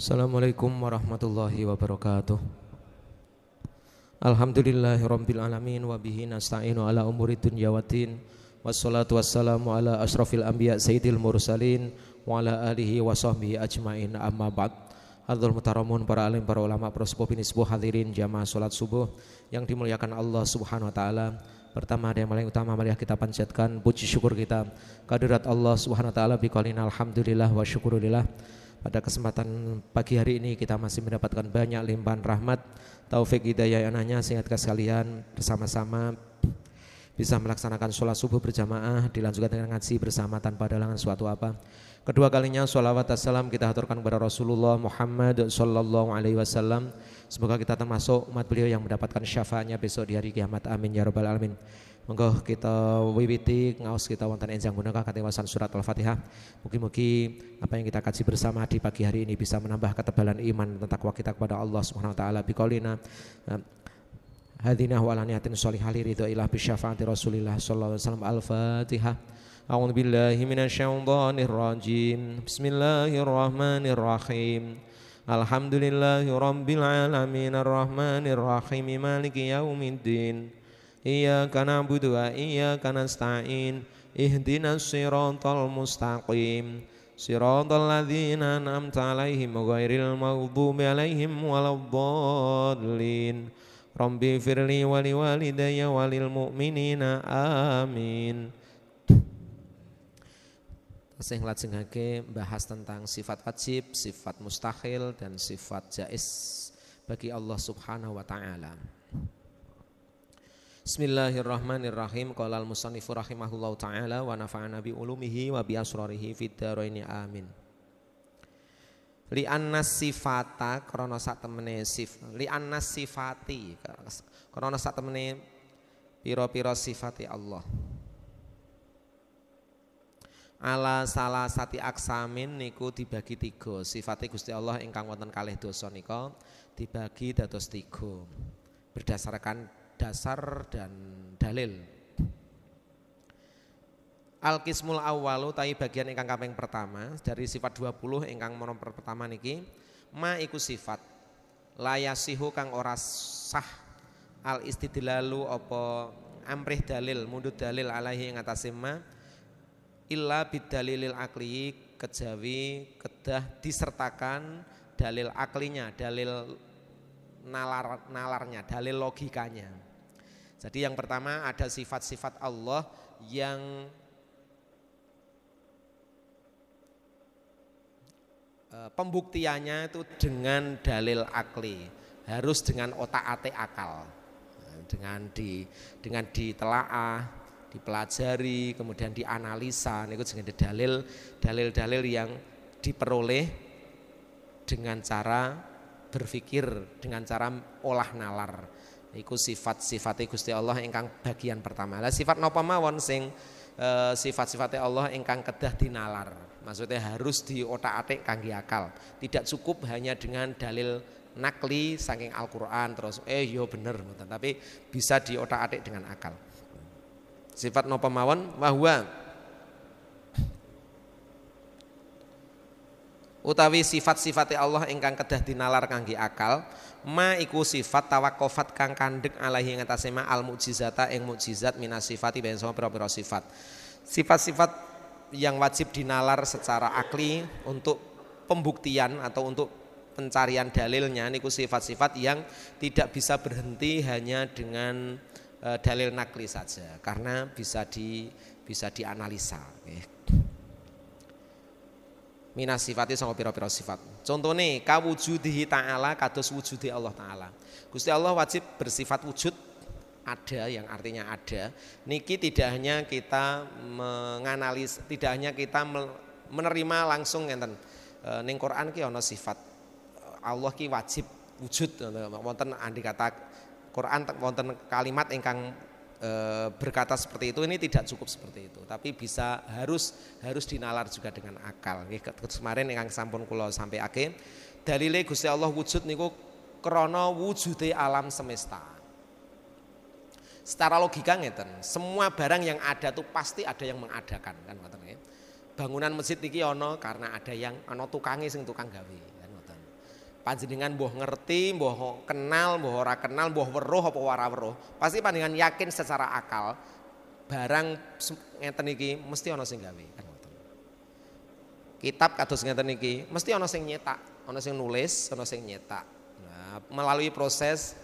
Assalamualaikum warahmatullahi wabarakatuh Alhamdulillahi rabbil alamin wa bihi nasta'inu ala umuri dunya watin wassalatu wassalamu ala asyrafil anbiya sayyidil mursalin wa ala alihi wa sahbihi ajmain amma ba'd Hadzul mutaramun para alim para ulama para sepuh bin sepuh hadirin jamaah salat subuh yang dimuliakan Allah Subhanahu wa taala Pertama dan yang paling utama mari kita panjatkan puji syukur kita kehadirat Allah Subhanahu wa taala bi alhamdulillah wa syukurillah pada kesempatan pagi hari ini kita masih mendapatkan banyak limpahan rahmat, taufik hidayah yang hanya sehingga sekalian bersama-sama bisa melaksanakan sholat subuh berjamaah dilanjutkan dengan ngaji bersama tanpa dalangan suatu apa. Kedua kalinya sholawat assalam kita aturkan kepada Rasulullah Muhammad Sallallahu Alaihi Wasallam. Semoga kita termasuk umat beliau yang mendapatkan syafaatnya besok di hari kiamat. Amin ya rabbal alamin. Monggo kita wiwiti ngaos kita wonten enjang menika kate wasan surat Al-Fatihah. Mugi-mugi apa yang kita kaji bersama di pagi hari ini bisa menambah ketebalan iman dan takwa kita kepada Allah Subhanahu wa taala biqaulina eh, hadina wa laniyatin sholihah li ridha ilah bi syafaati Rasulillah sallallahu alaihi wasallam. Al-Fatihah. A'udzu billahi minasyaitonir rajim. Bismillahirrahmanirrahim. Alhamdulillahirabbil alamin arrahmanirrahim maliki yaumiddin. Iyyaka na'budu wa iyyaka nasta'in Ihdinas siratal mustaqim Siratal ladzina an'amta 'alaihim ghairil maghdubi 'alaihim waladdallin Rombi firli daya wali walil minina. amin Tasih lajengake bahas tentang sifat wajib, sifat mustahil dan sifat jais bagi Allah Subhanahu wa taala. Bismillahirrahmanirrahim. Qala al-musannifu rahimahullahu taala wa nafa'ana bi ulumihi wa bi asrarihi fid dharain amin. Li anna sifata krana temene sif li anna sifati krana temene pira-pira sifati Allah. Ala salah sati aksamin niku dibagi tiga sifati Gusti Allah ingkang wonten kalih dosa nika dibagi dados tiga berdasarkan dasar dan dalil. Al-Qismul Awwalu tahi bagian ingkang kaping pertama dari sifat 20 ingkang nomor pertama niki ma iku sifat layasihu kang ora sah al istidlalu apa amrih dalil mundut dalil alahi ing atase ma illa bidalilil akli kejawi kedah disertakan dalil aklinya dalil nalar nalarnya dalil logikanya jadi yang pertama ada sifat-sifat Allah yang e, pembuktiannya itu dengan dalil akli, harus dengan otak-atik akal. Dengan di dengan ditelaah, dipelajari, kemudian dianalisa, itu dengan dalil, dalil-dalil yang diperoleh dengan cara berpikir, dengan cara olah nalar. Iku sifat sifatnya Gusti Allah ingkang bagian pertama. Lah sifat napa mawon sing e, eh, sifat sifatnya Allah ingkang kedah dinalar. Maksudnya harus diotak-atik kangge akal. Tidak cukup hanya dengan dalil nakli saking Al-Qur'an terus eh yo iya bener tapi bisa diotak-atik dengan akal. Sifat napa mawon bahwa utawi sifat sifat Allah ingkang kedah dinalar kangge akal ma iku sifat tawakofat kang kandhek alaihi ing atase ma al mukjizata ing mukjizat sifati ben sama pira sifat sifat-sifat yang wajib dinalar secara akli untuk pembuktian atau untuk pencarian dalilnya niku sifat-sifat yang tidak bisa berhenti hanya dengan eh, dalil nakli saja karena bisa di bisa dianalisa minas sifati sanggup piro-piro sifat. Contoh nih, kawujudihi ta'ala kados wujudi Allah taala. Gusti Allah wajib bersifat wujud ada yang artinya ada. Niki tidak hanya kita menganalis, tidak hanya kita menerima langsung ngenten. E, ning Quran ki ana sifat e, Allah ki wajib wujud wonten andi kata Quran wonten kalimat ingkang Eh, berkata seperti itu ini tidak cukup seperti itu tapi bisa harus harus dinalar juga dengan akal nggih kemarin yang sampun kula sampai akhir dalile Gusti Allah wujud niku krana wujude alam semesta secara logika ngeten semua barang yang ada tuh pasti ada yang mengadakan kan bangunan masjid niki ono karena ada yang ono tukangi sing tukang gawe panjenengan boh ngerti, boh kenal, boh ora kenal, boh weruh apa ora weruh. Pasti panjenengan yakin secara akal barang ngeten iki mesti ana sing gawe kan Kitab kados ngeten iki mesti ana sing nyetak, ana sing nulis, ana sing nyetak. Nah, melalui proses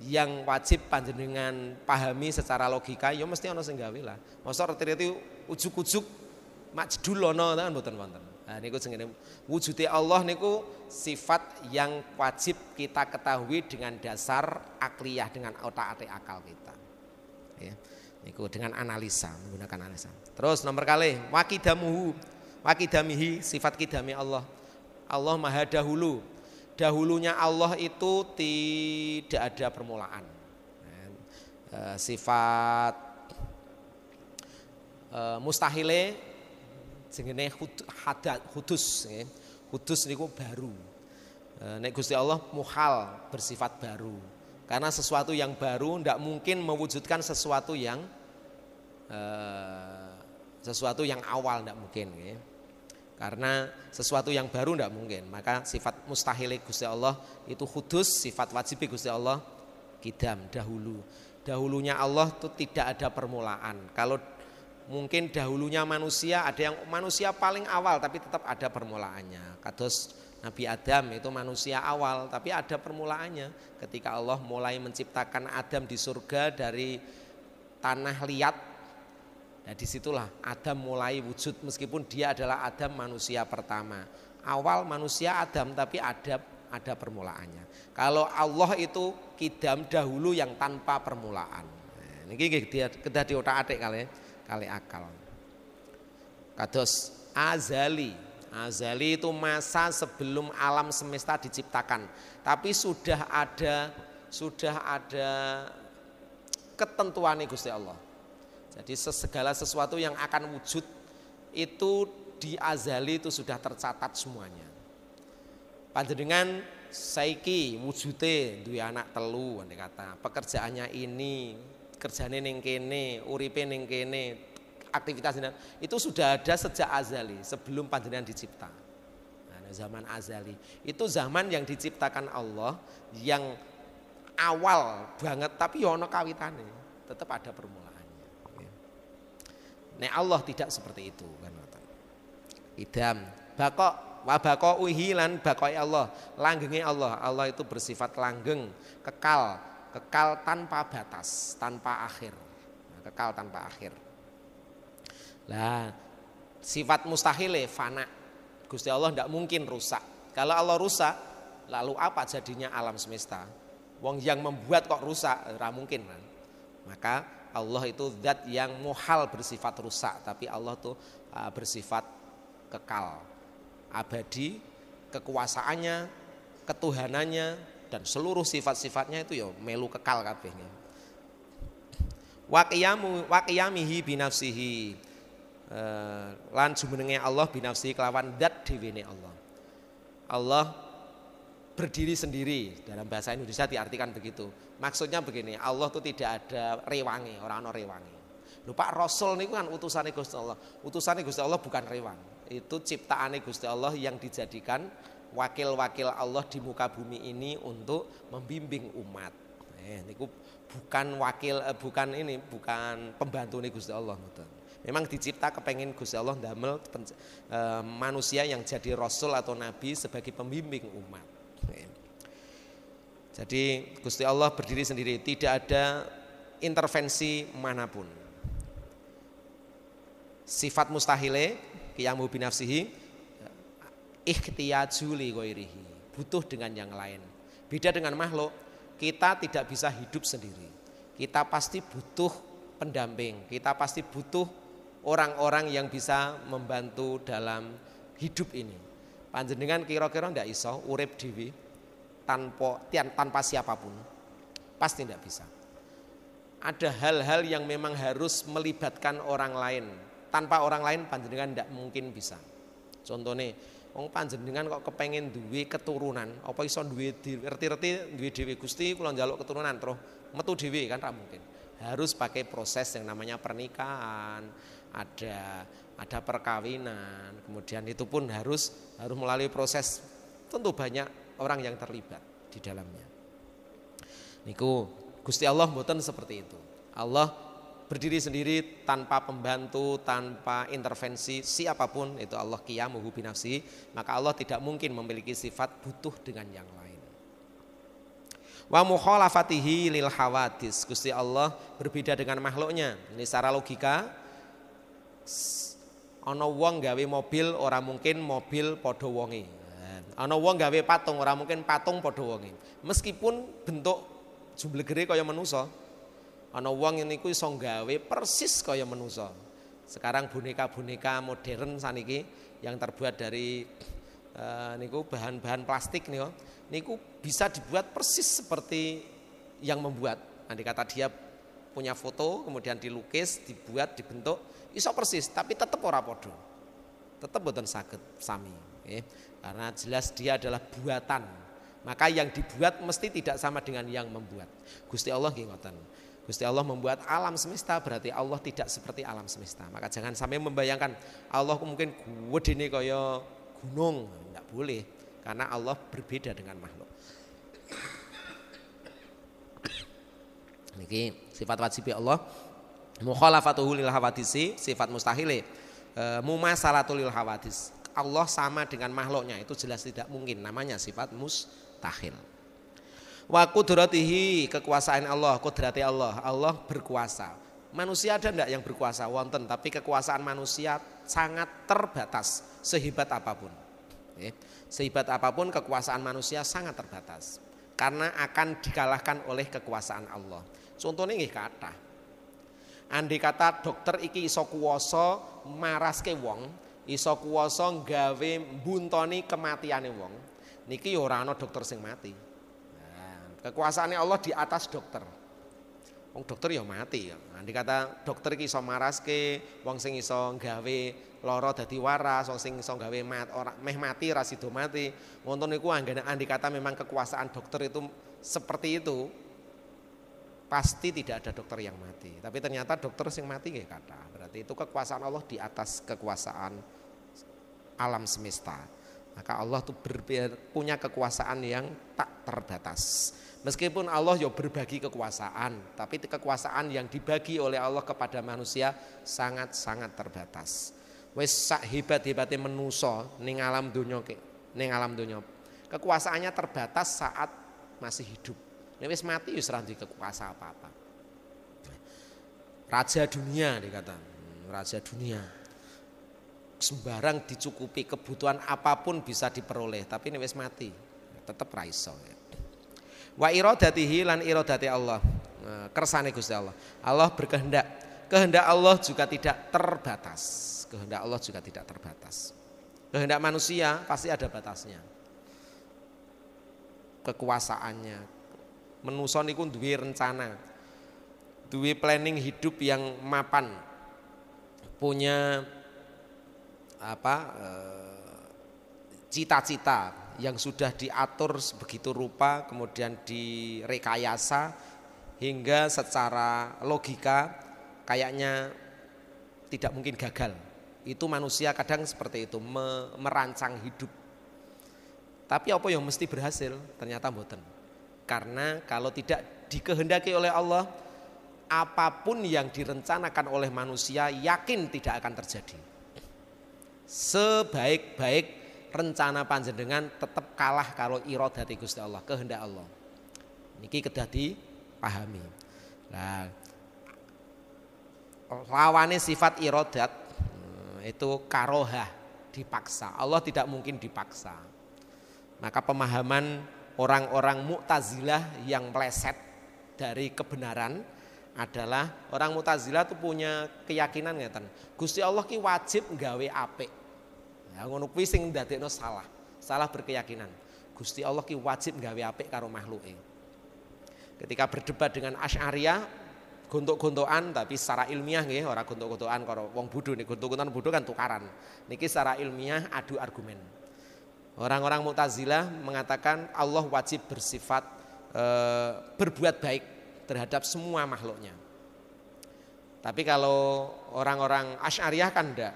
yang wajib panjenengan pahami secara logika ya mesti ana sing gawe lah. Mosok reti-reti ujuk-ujuk mak jedul ana ta kan, mboten wonten. Nah niku jenenge wujude Allah niku sifat yang wajib kita ketahui dengan dasar akliyah dengan otak-atik akal kita. Ya. Niku dengan analisa, menggunakan analisa. Terus nomor kali wakidamuhu, wakidamihi sifat kidami Allah. Allah Maha dahulu. Dahulunya Allah itu tidak ada permulaan. Eh, sifat eh, mustahile jenenge hadat hudus nggih. Hudus niku baru. E, nek Gusti Allah muhal bersifat baru. Karena sesuatu yang baru tidak mungkin mewujudkan sesuatu yang uh, sesuatu yang awal tidak mungkin. Nggih. Karena sesuatu yang baru tidak mungkin. Maka sifat mustahil Gusti Allah itu hudus, sifat wajib Gusti Allah kidam dahulu. Dahulunya Allah itu tidak ada permulaan. Kalau mungkin dahulunya manusia ada yang manusia paling awal tapi tetap ada permulaannya kados Nabi Adam itu manusia awal tapi ada permulaannya ketika Allah mulai menciptakan Adam di surga dari tanah liat nah disitulah Adam mulai wujud meskipun dia adalah Adam manusia pertama awal manusia Adam tapi ada ada permulaannya kalau Allah itu kidam dahulu yang tanpa permulaan nah, ini kita di otak atik kali ya kali akal. Kados azali. Azali itu masa sebelum alam semesta diciptakan. Tapi sudah ada sudah ada ketentuan Gusti Allah. Jadi segala sesuatu yang akan wujud itu di azali itu sudah tercatat semuanya. Panjenengan saiki wujute duwe anak telu kata, pekerjaannya ini, kerjane ning kene, uripe ning kene, aktivitas itu sudah ada sejak azali, sebelum panjenengan dicipta. Nah, zaman azali itu zaman yang diciptakan Allah yang awal banget tapi yono ya kawitane tetap ada permulaannya Nah Allah tidak seperti itu kan idam bakok wa bako uhilan bakoi Allah langgengnya Allah Allah itu bersifat langgeng kekal kekal tanpa batas, tanpa akhir. Nah, kekal tanpa akhir. Lah, sifat ya, fana. Gusti Allah tidak mungkin rusak. Kalau Allah rusak, lalu apa jadinya alam semesta? Wong yang membuat kok rusak, tidak mungkin. Kan? Maka Allah itu zat yang muhal bersifat rusak, tapi Allah tuh ah, bersifat kekal, abadi, kekuasaannya, ketuhanannya, dan seluruh sifat-sifatnya itu ya melu kekal kabehnya waqiyamu waqiyamihi binafsihi eh, lan jumenenge Allah binafsihi kelawan dat dewene Allah Allah berdiri sendiri dalam bahasa Indonesia diartikan begitu maksudnya begini Allah itu tidak ada rewangi orang no rewangi lupa Rasul niku kan utusannya Gusti Allah utusannya Gusti Allah bukan rewang itu ciptaan Gusti Allah yang dijadikan wakil-wakil Allah di muka bumi ini untuk membimbing umat. Eh, ini bukan wakil eh, bukan ini bukan pembantu nih Gusti Allah Memang dicipta kepengen Gusti Allah damel eh, manusia yang jadi rasul atau nabi sebagai pembimbing umat. Eh. Jadi Gusti Allah berdiri sendiri, tidak ada intervensi manapun. Sifat mustahile, kiamu binafsihi, ikhtiyajuli koirihi butuh dengan yang lain. Beda dengan makhluk, kita tidak bisa hidup sendiri. Kita pasti butuh pendamping, kita pasti butuh orang-orang yang bisa membantu dalam hidup ini. Panjenengan kira-kira ndak iso urip dewi tanpa tanpa siapapun. Pasti tidak bisa. Ada hal-hal yang memang harus melibatkan orang lain. Tanpa orang lain panjenengan tidak mungkin bisa. Contohnya Wong panjenengan kok kepengen duwe keturunan, apa iso duwe reti-reti duwe dhewe Gusti kula njaluk keturunan terus metu dhewe kan tak mungkin. Harus pakai proses yang namanya pernikahan, ada ada perkawinan, kemudian itu pun harus harus melalui proses tentu banyak orang yang terlibat di dalamnya. Niku Gusti Allah mboten seperti itu. Allah berdiri sendiri tanpa pembantu, tanpa intervensi siapapun itu Allah qiyamuhu binafsi, maka Allah tidak mungkin memiliki sifat butuh dengan yang lain. Wa mukhalafatihi lil hawadis. Gusti Allah berbeda dengan makhluknya. Ini secara logika ana wong gawe mobil orang mungkin mobil padha wonge. Ana wong gawe patung orang mungkin patung padha wonge. Meskipun bentuk jumlegere kaya manusa, Ana wong yang niku iso gawe persis kaya manusa. Sekarang boneka-boneka modern saniki yang terbuat dari uh, niku bahan-bahan plastik nih, niku bisa dibuat persis seperti yang membuat. Andai nah, kata dia punya foto, kemudian dilukis, dibuat, dibentuk, iso persis, tapi tetap ora padha. Tetap boten sakit sami. Eh, karena jelas dia adalah buatan, maka yang dibuat mesti tidak sama dengan yang membuat. Gusti Allah nggih ngoten. Gusti Allah membuat alam semesta berarti Allah tidak seperti alam semesta. Maka jangan sampai membayangkan Allah mungkin gede ini kaya gunung, nggak boleh karena Allah berbeda dengan makhluk. Niki sifat wajib Allah mukhalafatuhu lil hawadisi sifat mustahil. e, mumasalatul lil hawadis. Allah sama dengan makhluknya itu jelas tidak mungkin namanya sifat mustahil. Wa kudratihi kekuasaan Allah, kudrati Allah. Allah berkuasa. Manusia ada enggak yang berkuasa? Wonten, tapi kekuasaan manusia sangat terbatas sehebat apapun. Eh, sehebat apapun kekuasaan manusia sangat terbatas karena akan dikalahkan oleh kekuasaan Allah. Contohnya ini kata. andi kata dokter iki iso kuwasa maraske wong, iso kuwasa gawe buntoni kematiane wong. Niki ya ora ana dokter sing mati. Kekuasaannya Allah di atas dokter. Wong dokter ya mati ya. Nanti kata dokter ki iso maraske, wong sing iso gawe lara dadi waras, wong sing iso gawe mat, ora meh mati ra sido mati. Wonten niku anggene andai kata memang kekuasaan dokter itu seperti itu, pasti tidak ada dokter yang mati. Tapi ternyata dokter sing mati nggih kata. Berarti itu kekuasaan Allah di atas kekuasaan alam semesta. Maka Allah tuh punya kekuasaan yang tak terbatas. Meskipun Allah ya berbagi kekuasaan, tapi kekuasaan yang dibagi oleh Allah kepada manusia sangat-sangat terbatas. Wes sak hebat-hebate menuso ning alam donya ning alam Kekuasaannya terbatas saat masih hidup. Nek wis mati wis ora kekuasaan apa-apa. Raja dunia dikatakan, raja dunia sembarang dicukupi kebutuhan apapun bisa diperoleh tapi ini wis mati tetap raiso wa iradatihi lan iradati Allah eh, kersane Gusti Allah Allah berkehendak kehendak Allah juga tidak terbatas kehendak Allah juga tidak terbatas kehendak manusia pasti ada batasnya kekuasaannya menuson niku duwe rencana duwe planning hidup yang mapan punya apa eh, cita-cita yang sudah diatur sebegitu rupa kemudian direkayasa hingga secara logika kayaknya tidak mungkin gagal. Itu manusia kadang seperti itu merancang hidup. Tapi apa yang mesti berhasil? Ternyata mboten. Karena kalau tidak dikehendaki oleh Allah, apapun yang direncanakan oleh manusia yakin tidak akan terjadi sebaik-baik rencana panjenengan tetap kalah kalau iradati Gusti Allah, kehendak Allah. Niki kedah dipahami. Nah, Lawannya sifat iradat eh, itu karoha, dipaksa. Allah tidak mungkin dipaksa. Maka pemahaman orang-orang Mu'tazilah yang meleset dari kebenaran adalah orang Mu'tazilah itu punya keyakinan ngeten. Gusti Allah ki wajib nggawe apik Ya ngono kuwi sing ndadekno salah, salah berkeyakinan. Gusti Allah ki wajib gawe apik karo makhluke. Ketika berdebat dengan Asy'ariyah, gontok-gontokan tapi secara ilmiah nggih ora gontok-gontokan karo wong bodho nih gontok-gontokan bodho kan tukaran. Niki secara ilmiah adu argumen. Orang-orang Mu'tazilah mengatakan Allah wajib bersifat e, berbuat baik terhadap semua makhluknya. Tapi kalau orang-orang Asy'ariyah kan enggak.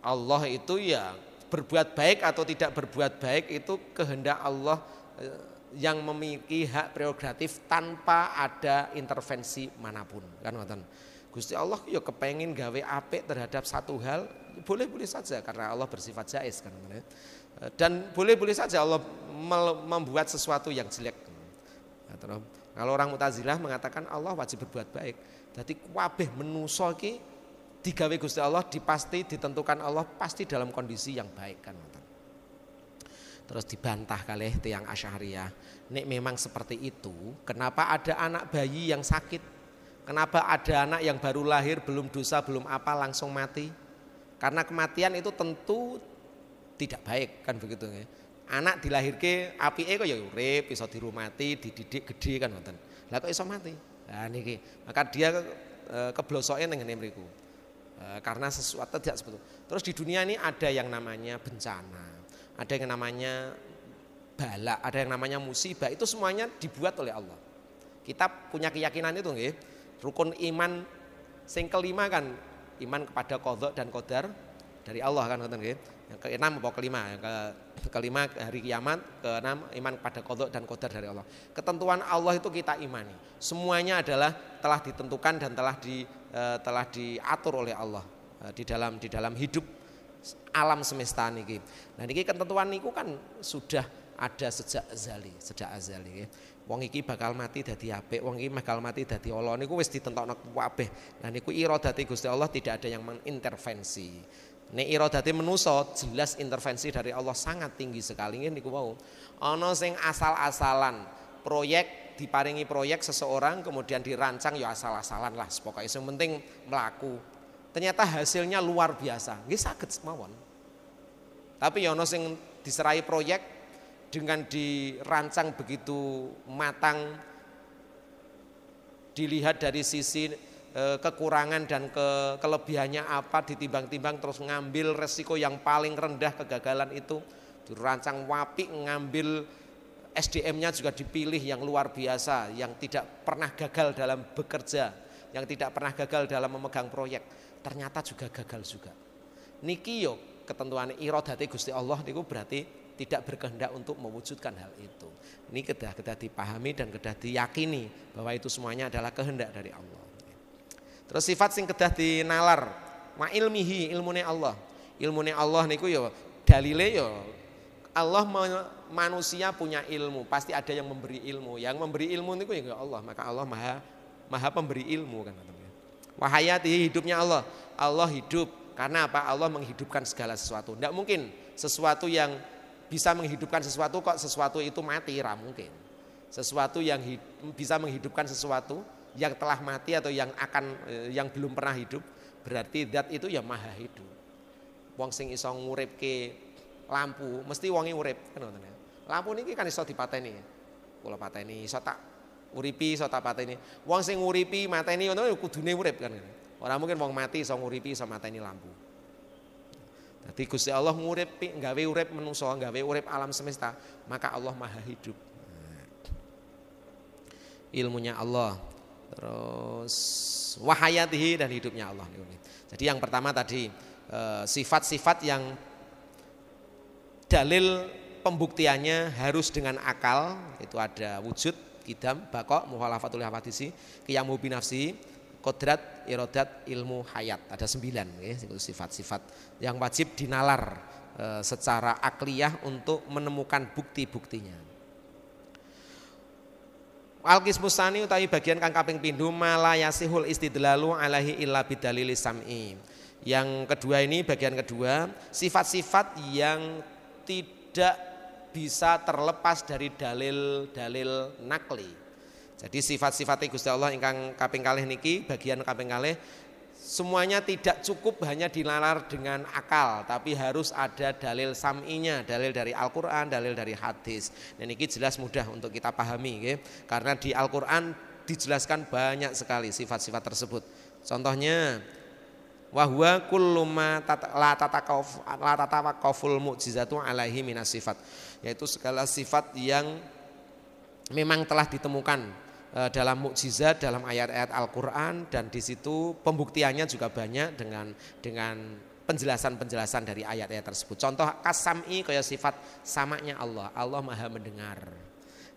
Allah itu ya berbuat baik atau tidak berbuat baik itu kehendak Allah eh, yang memiliki hak prerogatif tanpa ada intervensi manapun kan ngoten. Gusti Allah ya kepengen gawe apik terhadap satu hal boleh-boleh saja karena Allah bersifat jais kan ya. eh, dan boleh-boleh saja Allah membuat sesuatu yang jelek oh. kalau orang Mu'tazilah mengatakan Allah wajib berbuat baik jadi kuabeh menusoki digawe Gusti Allah dipasti ditentukan Allah pasti dalam kondisi yang baik kan terus dibantah kali tiang Asyariah. nek memang seperti itu kenapa ada anak bayi yang sakit kenapa ada anak yang baru lahir belum dosa belum apa langsung mati karena kematian itu tentu tidak baik kan begitu ya anak dilahirke api eko ya urip bisa dirumati dididik gede kan nonton lah kok iso mati nah niki maka dia eh, keblosoknya dengan ngene Eh, karena sesuatu tidak sebetulnya. Terus di dunia ini ada yang namanya bencana, ada yang namanya bala, ada yang namanya musibah. Itu semuanya dibuat oleh Allah. Kita punya keyakinan itu nggih. Rukun iman sing kelima kan iman kepada kodok dan kodar dari Allah kan ngoten nggih. Yang keenam apa kelima? Ke, kelima hari kiamat, keenam iman kepada kodok dan kodar dari Allah. Ketentuan Allah itu kita imani. Semuanya adalah telah ditentukan dan telah di Eh, telah diatur oleh Allah eh, di dalam di dalam hidup alam semesta niki. Nah niki ketentuan niku kan sudah ada sejak azali, sejak azali. Wong iki bakal mati dadi apik, wong iki bakal mati dadi ala niku wis ditentokno kabeh. Nah niku iradati Gusti Allah tidak ada yang mengintervensi. Nek iradate menusa jelas intervensi dari Allah sangat tinggi sekali niku wau. Ana sing asal-asalan proyek diparingi proyek seseorang kemudian dirancang ya asal-asalan lah pokoknya yang penting melaku ternyata hasilnya luar biasa nggih saged mawon tapi ya ono sing diserai proyek dengan dirancang begitu matang dilihat dari sisi eh, kekurangan dan ke, kelebihannya apa ditimbang-timbang terus ngambil resiko yang paling rendah kegagalan itu dirancang wapi ngambil SDM-nya juga dipilih yang luar biasa, yang tidak pernah gagal dalam bekerja, yang tidak pernah gagal dalam memegang proyek, ternyata juga gagal juga. Niki yo ketentuan irodati Gusti Allah niku berarti tidak berkehendak untuk mewujudkan hal itu. Ini kedah kedah dipahami dan kedah diyakini bahwa itu semuanya adalah kehendak dari Allah. Terus sifat sing kedah dinalar, ma ilmihi ilmune Allah. Ilmune Allah niku yo dalile yo Allah manusia punya ilmu, pasti ada yang memberi ilmu. Yang memberi ilmu itu ya Allah, maka Allah Maha Maha pemberi ilmu kan teman hidupnya Allah. Allah hidup karena apa? Allah menghidupkan segala sesuatu. Tidak mungkin sesuatu yang bisa menghidupkan sesuatu kok sesuatu itu mati, ra mungkin. Sesuatu yang bisa menghidupkan sesuatu yang telah mati atau yang akan eh, yang belum pernah hidup, berarti zat itu ya maha hidup. Wong sing iso ke lampu mesti wangi urip kan Lampu ini kan iso dipateni. Kula pateni iso tak uripi iso tak pateni. Wong sing uripi mateni ngono ya kudune urip kan. Ora mungkin wong mati iso nguripi iso mateni lampu. Dadi Gusti Allah nguripi, nggawe urip menungso, nggawe urip alam semesta, maka Allah Maha Hidup. Ilmunya Allah terus wahayatihi dan hidupnya Allah. Jadi yang pertama tadi eh, sifat-sifat yang dalil pembuktiannya harus dengan akal, itu ada wujud, kidam, bakok, muhalafatul hawadisi, qiyamu binafsi, kodrat, irodat, ilmu, hayat. Ada sembilan sifat-sifat yang wajib dinalar e, secara akliyah untuk menemukan bukti-buktinya. Alkis Musani utawi bagian kang kaping pindho malayasihul istidlalu alahi illa bidalili sam'i. Yang kedua ini bagian kedua sifat-sifat yang tidak bisa terlepas dari dalil-dalil nakli. Jadi sifat-sifat Gusti Allah ingkang kaping kalih niki bagian kaping kalih semuanya tidak cukup hanya dilalar dengan akal tapi harus ada dalil saminya dalil dari Al-Qur'an dalil dari hadis dan nah, niki jelas mudah untuk kita pahami okay? karena di Al-Qur'an dijelaskan banyak sekali sifat-sifat tersebut contohnya wahwa kullu ma la tatakawf la tatawakaful alaihi minas sifat yaitu segala sifat yang memang telah ditemukan e, dalam mukjizat dalam ayat-ayat Al-Qur'an dan di situ pembuktiannya juga banyak dengan dengan penjelasan-penjelasan dari ayat-ayat tersebut. Contoh kasami kaya sifat samanya Allah. Allah Maha mendengar.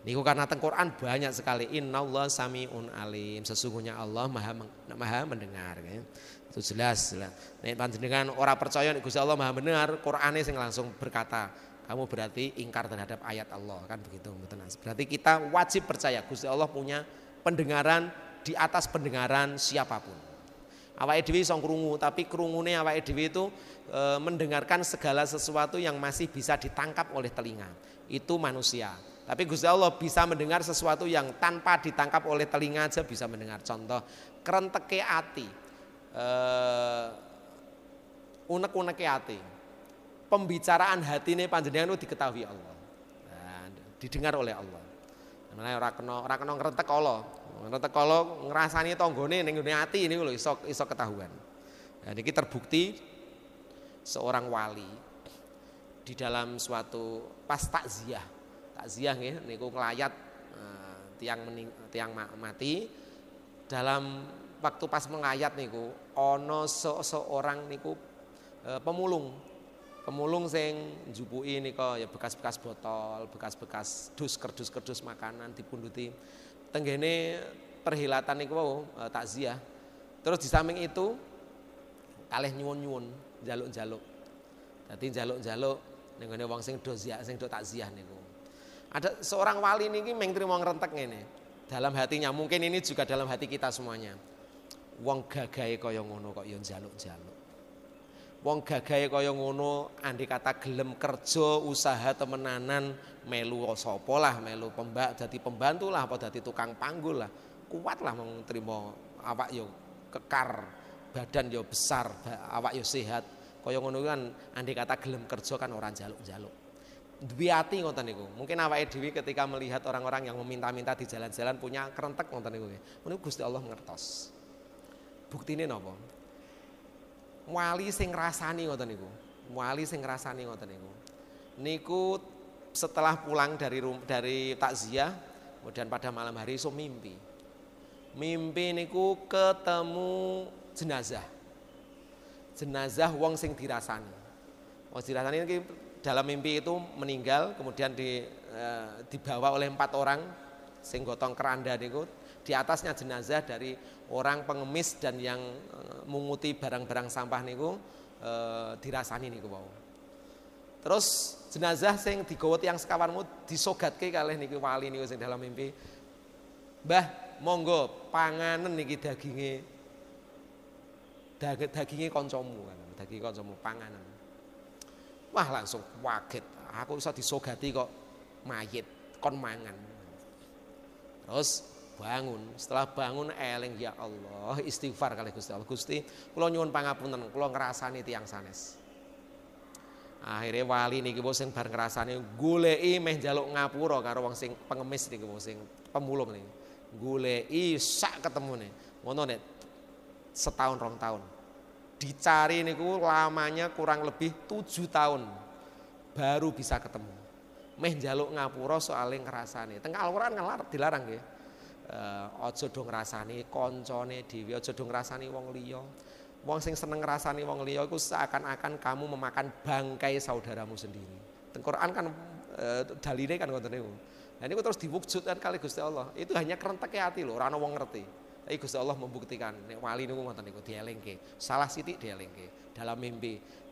Niku karena teng Quran banyak sekali innallaha samiun alim. Sesungguhnya Allah Maha maha mendengar ya. Itu jelas lah. Nek panjenengan ora percaya nek Gusti Allah Maha benar. Qur'ane sing langsung berkata, kamu berarti ingkar terhadap ayat Allah kan begitu Berarti kita wajib percaya Gusti Allah punya pendengaran di atas pendengaran siapapun. Awake dhewe iso krungu, tapi krungune awake dhewe itu e, mendengarkan segala sesuatu yang masih bisa ditangkap oleh telinga. Itu manusia. Tapi Gusti Allah bisa mendengar sesuatu yang tanpa ditangkap oleh telinga aja bisa mendengar. Contoh, kerenteke ati uh, eh, unek unek hati Pembicaraan ini panjenengan itu diketahui Allah. Nah, didengar oleh Allah. mana ora kena ora kena ngrentek Allah. Ngrentek Allah ngerasani tanggane ning ngene ati niku isok isok ketahuan. Nah, niki terbukti seorang wali di dalam suatu pas takziah. Takziah nih, niku ngelayat eh, tiang mening, tiang mati dalam waktu pas mengayat niku so seorang niku e, pemulung. Pemulung sing ini kok, ya bekas-bekas botol, bekas-bekas dus kerdus-kerdus makanan dipunduti. Tenggene perhilatan niku wow, e, takziah. Terus di samping itu kalih nyuwun-nyuwun, jaluk-jaluk. jadi jaluk-jaluk nengone wong sing dozia sing do takziah niku. Ada seorang wali niki meng rentek ngrentek ini, Dalam hatinya mungkin ini juga dalam hati kita semuanya. Wong gagahe kaya ngono kok ya njaluk-njaluk. Wong gagahe kaya ngono andi kata gelem kerja usaha temenanan melu sapa lah melu pembak dadi pembantu lah apa dadi tukang panggul lah. Kuat lah mong trimo awak yo ya kekar, badan yo ya besar, awak yo ya sehat. Kaya ngono kan andi kata gelem kerja kan orang njaluk-njaluk. Dwi ati ngoten niku. Mungkin awake dhewe ketika melihat orang-orang yang meminta-minta di jalan-jalan punya kerentek ngoten niku. mungkin Gusti Allah ngertos ini napa? Wali sing rasani ngoten niku. Wali sing rasani ngoten niku. Niku setelah pulang dari rum, dari takziah, kemudian pada malam hari iso mimpi. Mimpi niku ketemu jenazah. Jenazah wong sing dirasani. Wong dirasani niki dalam mimpi itu meninggal kemudian di, e, dibawa oleh empat orang sing gotong keranda niku di atasnya jenazah dari orang pengemis dan yang eh, menguti barang-barang sampah niku e, dirasani niku wow. Terus jenazah sing digawa yang sekawanmu disogatke kalih niki wali niku sing dalam mimpi. Mbah, monggo panganan niki daginge daginge kancamu kan, daging kancamu panganan. Wah langsung kaget, aku bisa disogati kok mayit kon mangan. Terus bangun. Setelah bangun eling ya Allah, istighfar kali Gusti Allah. Gusti, kula nyuwun pangapunten, kula ngrasani tiyang sanes. Akhirnya wali niki bos sing bar ngrasani goleki meh njaluk ngapura karo wong sing pengemis niki bos sing pemulung niki. Goleki sak ketemune. Ngono nek setahun rong tahun. Dicari niku lamanya kurang lebih tujuh tahun baru bisa ketemu meh ngapuro ngapura soalnya ngerasani. Tengah Al-Qur'an kan dilarang ya. E, ojo dong ngrasani koncone diwi, ojo dong ngrasani wong liyo. Wong sing seneng rasani wong liyo, iku seakan-akan kamu memakan bangkai saudaramu sendiri. Tengkoran kan e, dalile kan ngoten niku. Nah niku terus diwujudkan kali Gusti Allah. Itu hanya kerenteke hati loh, ora ana wong ngerti. Tapi Gusti Allah membuktikan nek wali niku ngoten niku dielingke. Salah sithik dielingke dalam mimpi.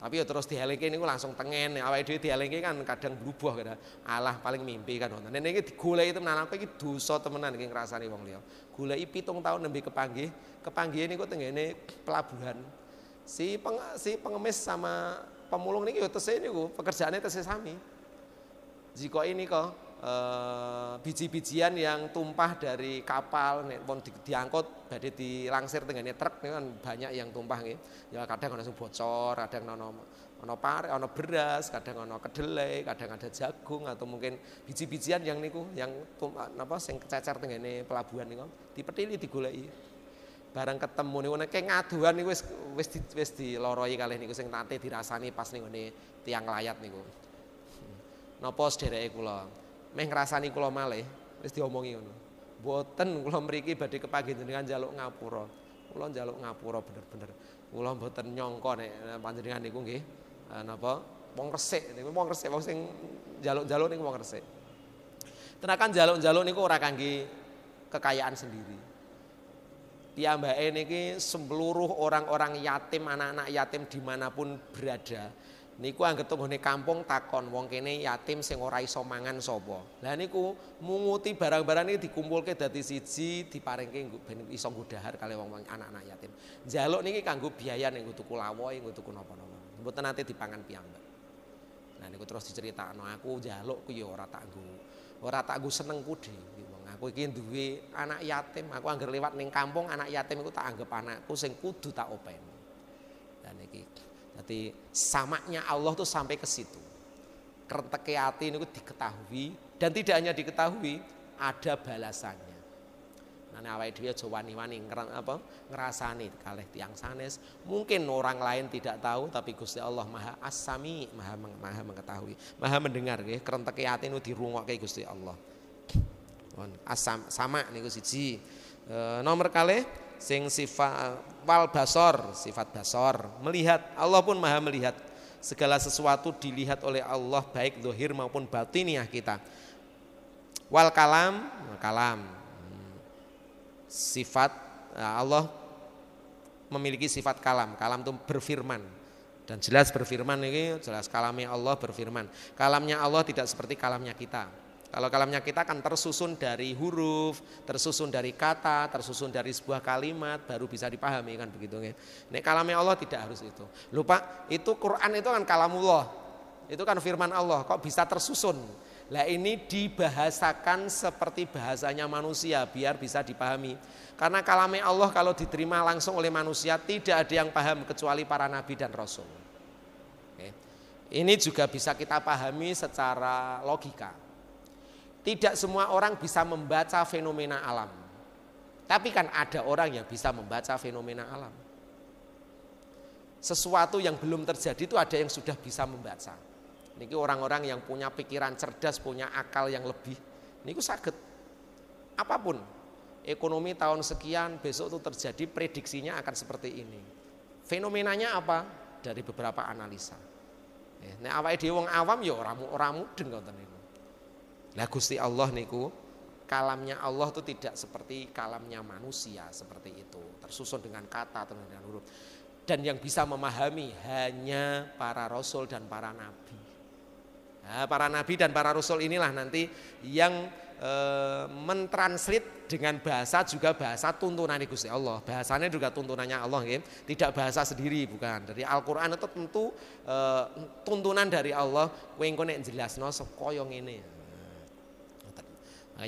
Tapi ya terus dielingke niku langsung tengen, awake dhewe dielingke kan kadang berubah kira, gitu. Alah paling mimpi kan wonten. Nek iki digoleki temenan apa iki dosa temenan iki ngrasani wong liya. Goleki pitung tahun nembe kepanggih, kepanggih niku tengene pelabuhan. Si peng, si pengemis sama pemulung niki yo ya tesih niku pekerjaane tesih sami. Jika ini kok Eh, biji-bijian yang tumpah dari kapal nek pun di, diangkut badhe dilangsir dengan truk kan banyak yang tumpah nih. Ya kadang langsung bocor, kadang nono ono pare, ono beras, kadang ono kedelai, kadang ada jagung atau mungkin biji-bijian yang niku yang tumpah napa sing kececer dengan pelabuhan nih kan, dipetili digulai, barang ketemu nih, nek ngaduan nih wes wis di, wis diloroi nih, niku sing dirasani pas nih tiang layat niku. Napa sedereke kula? meh ngrasani kula malih wis diomongi ngono. Boten kula mriki badhe kepagi jenengan njaluk ngapura. Kula njaluk ngapura bener-bener. Kula mboten nyangka nek panjenengan niku nggih eh, napa wong resik niku wong resik wong sing njaluk-njaluk niku wong resik. Tenakan njaluk-njaluk niku ora kangge kekayaan sendiri. Piyambake niki seluruh orang-orang yatim, anak-anak yatim dimanapun berada, niku anggere tenggone kampung takon wong kene yatim sing ora iso mangan Lah niku munguti barang-barang ini dikumpulke dadi siji diparingke ben iso ngudahar kali wong-wong anak-anak yatim. Njaluk niki kanggo biaya ning tuku lawoi ning tuku nopo-nopo. Mboten nanti dipangan piyambak. Nah niku terus diceritakno aku jaluk ku ya ora tak Ora tak seneng kudu wong aku iki duwe anak yatim, aku anggere lewat ning kampung anak yatim iku tak anggap anakku sing kudu tak open. Dan niki. Jadi samaknya Allah tuh sampai ke situ. Kerteke hati ini diketahui dan tidak hanya diketahui, ada balasannya. Nah, awake dia aja wani-wani apa ngerasani kalah tiang sanes. Mungkin orang lain tidak tahu tapi Gusti Allah Maha Asami, Maha Maha mengetahui, Maha mendengar nggih, krenteke di rumah kayak Gusti Allah. Asam sama nih Gusti. E, eh, nomor kalih sing sifat wal basor sifat basor melihat Allah pun maha melihat segala sesuatu dilihat oleh Allah baik zahir maupun batiniah kita wal kalam kalam sifat eh, Allah memiliki sifat kalam kalam itu berfirman dan jelas berfirman ini jelas kalamnya Allah berfirman kalamnya Allah tidak seperti kalamnya kita kalau kalamnya kita kan tersusun dari huruf, tersusun dari kata, tersusun dari sebuah kalimat baru bisa dipahami kan begitu ya. Nek kalamnya Allah tidak harus itu. Lupa itu Quran itu kan kalamullah. Itu kan firman Allah kok bisa tersusun. Lah ini dibahasakan seperti bahasanya manusia biar bisa dipahami. Karena kalamnya Allah kalau diterima langsung oleh manusia tidak ada yang paham kecuali para nabi dan rasul. Ini juga bisa kita pahami secara logika. Tidak semua orang bisa membaca fenomena alam. Tapi kan ada orang yang bisa membaca fenomena alam. Sesuatu yang belum terjadi itu ada yang sudah bisa membaca. Ini orang-orang yang punya pikiran cerdas, punya akal yang lebih. Niku sakit. Apapun. Ekonomi tahun sekian, besok itu terjadi, prediksinya akan seperti ini. Fenomenanya apa? Dari beberapa analisa. Nah, awalnya dia wong awam ya orang-orang orang mudeng Nah, Gusti Allah niku kalamnya Allah itu tidak seperti kalamnya manusia seperti itu tersusun dengan kata dengan huruf dan yang bisa memahami hanya para rasul dan para nabi nah, para nabi dan para rasul inilah nanti yang e, eh, mentranslit dengan bahasa juga bahasa tuntunan Gusti Allah bahasanya juga tuntunannya Allah ya. tidak bahasa sendiri bukan dari Al-Quran itu tentu e, tuntunan dari Allah kowe engko nek jelasno sekaya ngene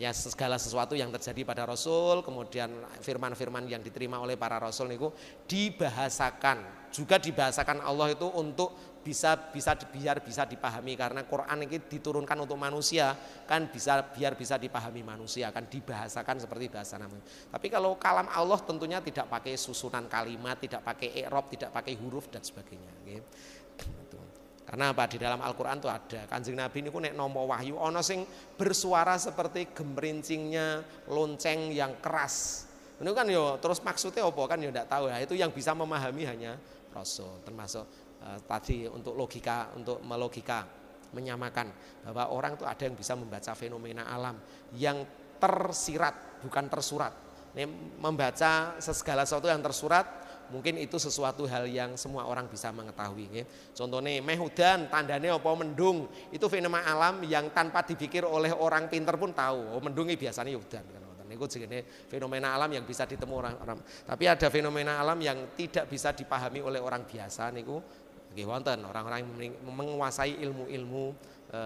ya segala sesuatu yang terjadi pada Rasul, kemudian firman-firman yang diterima oleh para Rasul itu dibahasakan, juga dibahasakan Allah itu untuk bisa bisa biar bisa dipahami karena Quran ini diturunkan untuk manusia kan bisa biar bisa dipahami manusia kan dibahasakan seperti bahasa namun tapi kalau kalam Allah tentunya tidak pakai susunan kalimat tidak pakai erop tidak pakai huruf dan sebagainya gitu. Karena apa? Di dalam Al-Quran itu ada. Kanjeng Nabi ini nek nomo wahyu. Ono sing bersuara seperti gemerincingnya lonceng yang keras. Ini kan yo terus maksudnya apa kan yo tidak tahu ya. Itu yang bisa memahami hanya Rasul. Termasuk eh, tadi untuk logika, untuk melogika, menyamakan bahwa orang itu ada yang bisa membaca fenomena alam yang tersirat bukan tersurat. Ini membaca segala sesuatu yang tersurat mungkin itu sesuatu hal yang semua orang bisa mengetahui Ya. Contohnya meh udan tandane apa mendung, itu fenomena alam yang tanpa dipikir oleh orang pinter pun tahu. Oh mendung biasanya ya udan kan, Itu segini fenomena alam yang bisa ditemu orang, orang. Tapi ada fenomena alam yang tidak bisa dipahami oleh orang biasa niku nggih wonten orang-orang yang menguasai ilmu-ilmu e,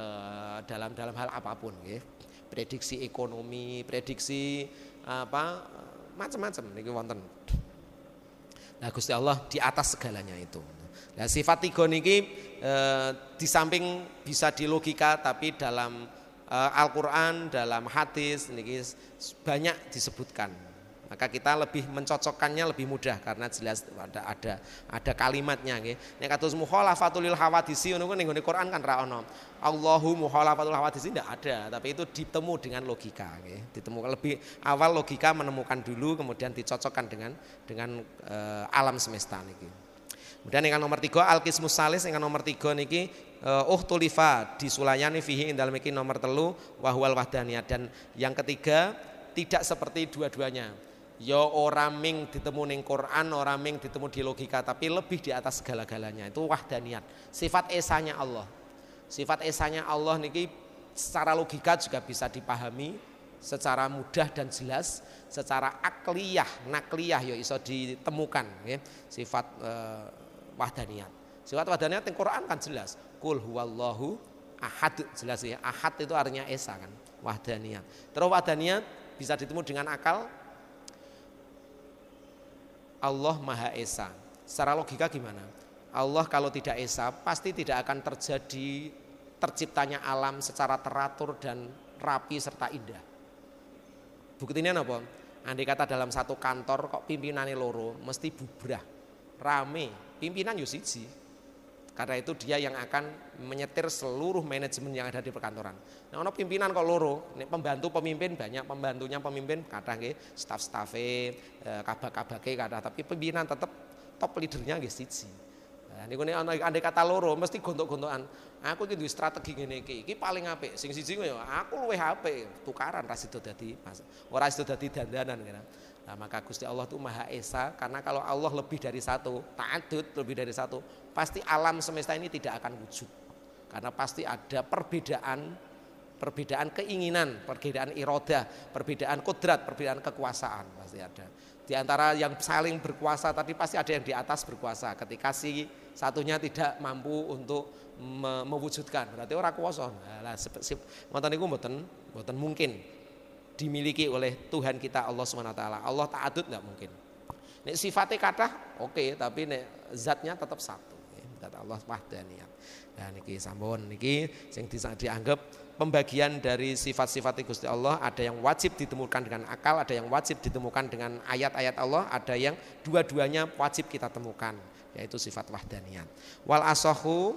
dalam dalam hal apapun Ya. Prediksi ekonomi, prediksi apa macam-macam niku wonten. Nah Gusti Allah di atas segalanya itu. Nah sifat tiga niki e, di samping bisa di logika tapi dalam e, Al-Qur'an, dalam hadis niki banyak disebutkan. Maka kita lebih mencocokkannya lebih mudah karena jelas ada ada ada kalimatnya nggih. Nek kados mukhalafatul hawadisi ngono ning Quran kan ra ono. Allahu muhalafatul hawadis ini tidak ada, tapi itu ditemu dengan logika, ya. ditemukan lebih awal logika menemukan dulu, kemudian dicocokkan dengan dengan e, alam semesta niki. Kemudian dengan nomor tiga al kismus salis yang nomor tiga niki uh eh, tulifa sulayani fihi indal miki nomor telu wahwal wahdaniyah dan yang ketiga tidak seperti dua-duanya. Yo ya orang ming ditemu ning Quran, orang ming ditemu di logika, tapi lebih di atas segala-galanya. Itu wahdaniyat, sifat esanya Allah. Sifat esanya Allah niki secara logika juga bisa dipahami secara mudah dan jelas, secara akliyah, nakliyah ya iso ditemukan ya. Sifat eh, wahdaniyat. Sifat wahdaniyat yang Quran kan jelas. Kul huwallahu ahad jelas ya. Ahad itu artinya esa kan, wahdaniyat. Terus wahdaniyat bisa ditemu dengan akal Allah Maha Esa. Secara logika gimana? Allah kalau tidak esa pasti tidak akan terjadi terciptanya alam secara teratur dan rapi serta indah. Buktinya apa? Andai kata dalam satu kantor kok pimpinannya loro mesti bubrah, rame, pimpinan Yusici, Karena itu dia yang akan menyetir seluruh manajemen yang ada di perkantoran. Nah, ono pimpinan kok loro, ini pembantu pemimpin banyak pembantunya pemimpin kadang ke staff-staffe, eh, kabak-kabake kadang tapi pimpinan tetap top leadernya nggih siji. Nah, niku andai kata loro mesti gontok-gontokan. Aku iki duwe strategi ngene iki. Iki paling apik. Sing siji ya aku luwih HP Tukaran ra itu dadi Mas. Ora sido dadi dandanan kira. Nah, maka Gusti Allah itu Maha Esa karena kalau Allah lebih dari satu, ta'adud lebih dari satu, pasti alam semesta ini tidak akan wujud. Karena pasti ada perbedaan perbedaan keinginan, perbedaan iroda, perbedaan kodrat, perbedaan kekuasaan pasti ada. Di antara yang saling berkuasa tadi pasti ada yang di atas berkuasa. Ketika si satunya tidak mampu untuk me mewujudkan, berarti orang kuasa. Nah, lah ngoten niku mboten mboten mungkin dimiliki oleh Tuhan kita Allah Subhanahu wa taala. Allah ta'adud enggak mungkin. Nek sifatnya kata oke, okay, tapi nek zatnya tetap satu kata Allah wahdaniyat. Nah niki sambon niki sing dianggap pembagian dari sifat-sifat Gusti Allah ada yang wajib ditemukan dengan akal, ada yang wajib ditemukan dengan ayat-ayat Allah, ada yang dua-duanya wajib kita temukan yaitu sifat wahdaniyat. Wal asahu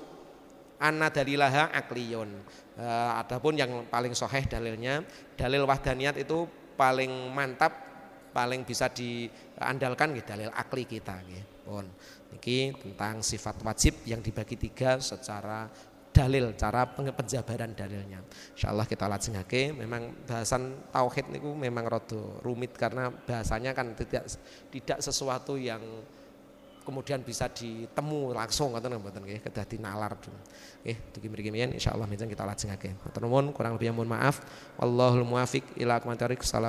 anna dalilaha akliyun. E, adapun yang paling soheh dalilnya dalil wahdaniyat itu paling mantap, paling bisa diandalkan dalil akli kita gitu pun. Niki tentang sifat wajib yang dibagi tiga secara dalil, cara penjabaran dalilnya. Insyaallah kita lajengake. Memang bahasan tauhid niku memang rodo rumit karena bahasanya kan tidak tidak sesuatu yang kemudian bisa ditemu langsung ngoten mboten nggih kedah dinalar oke. dugi mriki mriyen insyaallah menjen kita lajengake matur nuwun kurang lebih ya, mohon maaf wallahul muwafiq ila aqwamit